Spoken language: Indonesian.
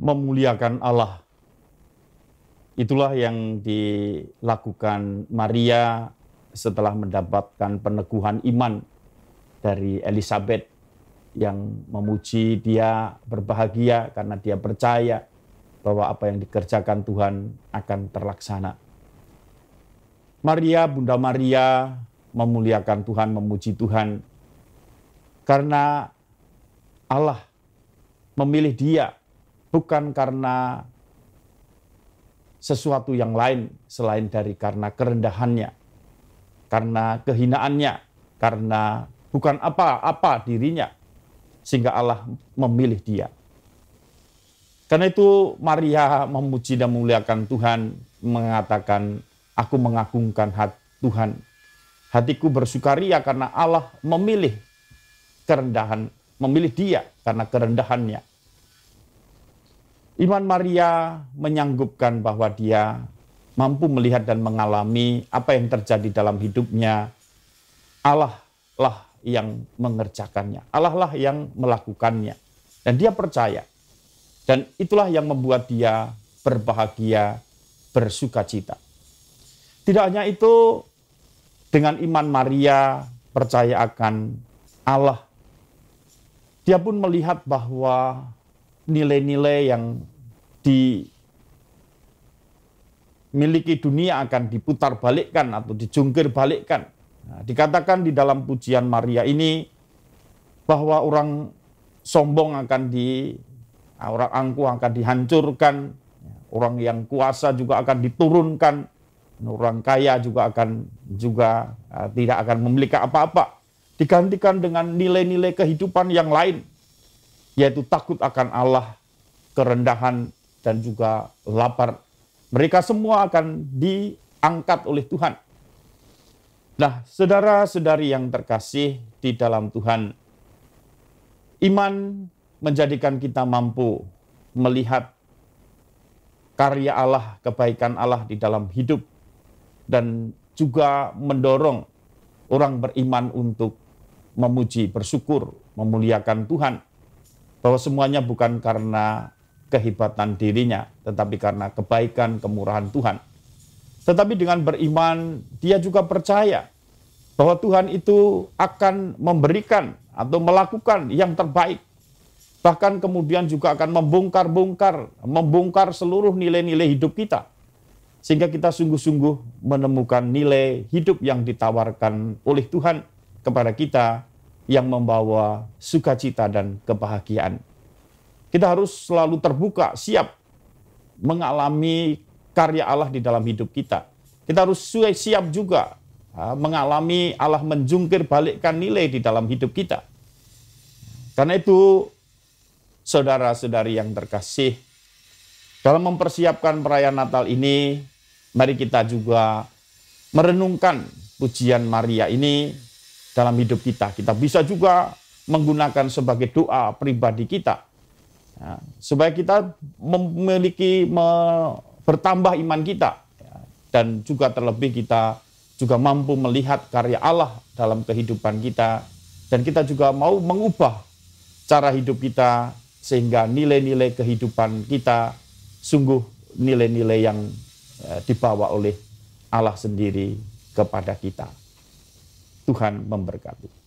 memuliakan Allah. Itulah yang dilakukan Maria setelah mendapatkan peneguhan iman dari Elizabeth yang memuji dia berbahagia karena dia percaya bahwa apa yang dikerjakan Tuhan akan terlaksana. Maria, Bunda Maria memuliakan Tuhan, memuji Tuhan karena Allah memilih dia bukan karena sesuatu yang lain selain dari karena kerendahannya, karena kehinaannya, karena bukan apa-apa dirinya, sehingga Allah memilih dia. Karena itu Maria ya memuji dan memuliakan Tuhan, mengatakan, aku mengagungkan hati Tuhan. Hatiku bersukaria karena Allah memilih kerendahan, memilih dia karena kerendahannya. Iman Maria menyanggupkan bahwa dia mampu melihat dan mengalami apa yang terjadi dalam hidupnya. Allah lah yang mengerjakannya, Allah lah yang melakukannya. Dan dia percaya. Dan itulah yang membuat dia berbahagia, bersuka cita. Tidak hanya itu, dengan iman Maria percaya akan Allah. Dia pun melihat bahwa nilai-nilai yang dimiliki dunia akan diputar balikkan atau dijungkir balikkan. Nah, dikatakan di dalam pujian Maria ini bahwa orang sombong akan di nah, orang angkuh akan dihancurkan, orang yang kuasa juga akan diturunkan, orang kaya juga akan juga ah, tidak akan memiliki apa-apa. Digantikan dengan nilai-nilai kehidupan yang lain yaitu takut akan Allah, kerendahan, dan juga lapar. Mereka semua akan diangkat oleh Tuhan. Nah, saudara-saudari yang terkasih di dalam Tuhan, iman menjadikan kita mampu melihat karya Allah, kebaikan Allah di dalam hidup, dan juga mendorong orang beriman untuk memuji, bersyukur, memuliakan Tuhan bahwa semuanya bukan karena kehebatan dirinya, tetapi karena kebaikan kemurahan Tuhan. Tetapi dengan beriman, dia juga percaya bahwa Tuhan itu akan memberikan atau melakukan yang terbaik. Bahkan kemudian juga akan membongkar-bongkar, membongkar seluruh nilai-nilai hidup kita. Sehingga kita sungguh-sungguh menemukan nilai hidup yang ditawarkan oleh Tuhan kepada kita yang membawa sukacita dan kebahagiaan. Kita harus selalu terbuka, siap mengalami karya Allah di dalam hidup kita. Kita harus siap juga mengalami Allah menjungkir balikkan nilai di dalam hidup kita. Karena itu, saudara-saudari yang terkasih, dalam mempersiapkan perayaan Natal ini, mari kita juga merenungkan pujian Maria ini dalam hidup kita. Kita bisa juga menggunakan sebagai doa pribadi kita. Ya, supaya kita memiliki me, bertambah iman kita ya, dan juga terlebih kita juga mampu melihat karya Allah dalam kehidupan kita dan kita juga mau mengubah cara hidup kita sehingga nilai-nilai kehidupan kita sungguh nilai-nilai yang eh, dibawa oleh Allah sendiri kepada kita. Tuhan memberkati.